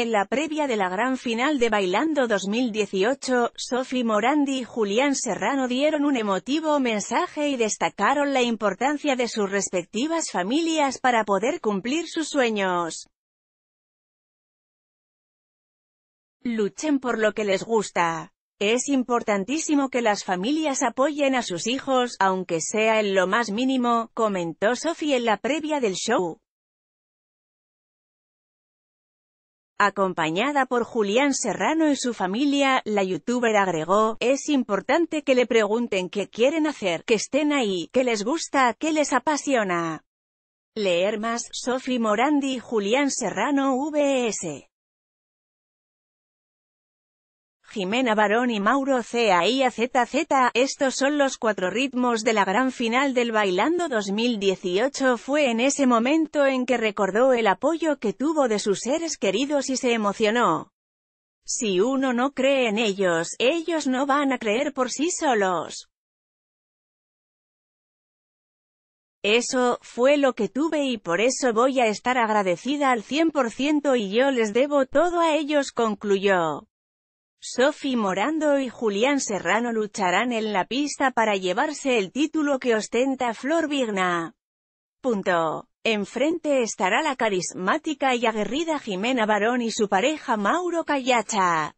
En la previa de la gran final de Bailando 2018, Sophie Morandi y Julián Serrano dieron un emotivo mensaje y destacaron la importancia de sus respectivas familias para poder cumplir sus sueños. Luchen por lo que les gusta. Es importantísimo que las familias apoyen a sus hijos, aunque sea en lo más mínimo, comentó Sophie en la previa del show. Acompañada por Julián Serrano y su familia, la youtuber agregó, es importante que le pregunten qué quieren hacer, que estén ahí, qué les gusta, qué les apasiona. Leer más, Sofi Morandi, Julián Serrano, VS. Jimena Barón y Mauro C.A.I.A.Z.Z. Estos son los cuatro ritmos de la gran final del Bailando 2018. Fue en ese momento en que recordó el apoyo que tuvo de sus seres queridos y se emocionó. Si uno no cree en ellos, ellos no van a creer por sí solos. Eso, fue lo que tuve y por eso voy a estar agradecida al 100% y yo les debo todo a ellos concluyó. Sophie Morando y Julián Serrano lucharán en la pista para llevarse el título que ostenta Flor Vigna. Punto. Enfrente estará la carismática y aguerrida Jimena Barón y su pareja Mauro Callacha.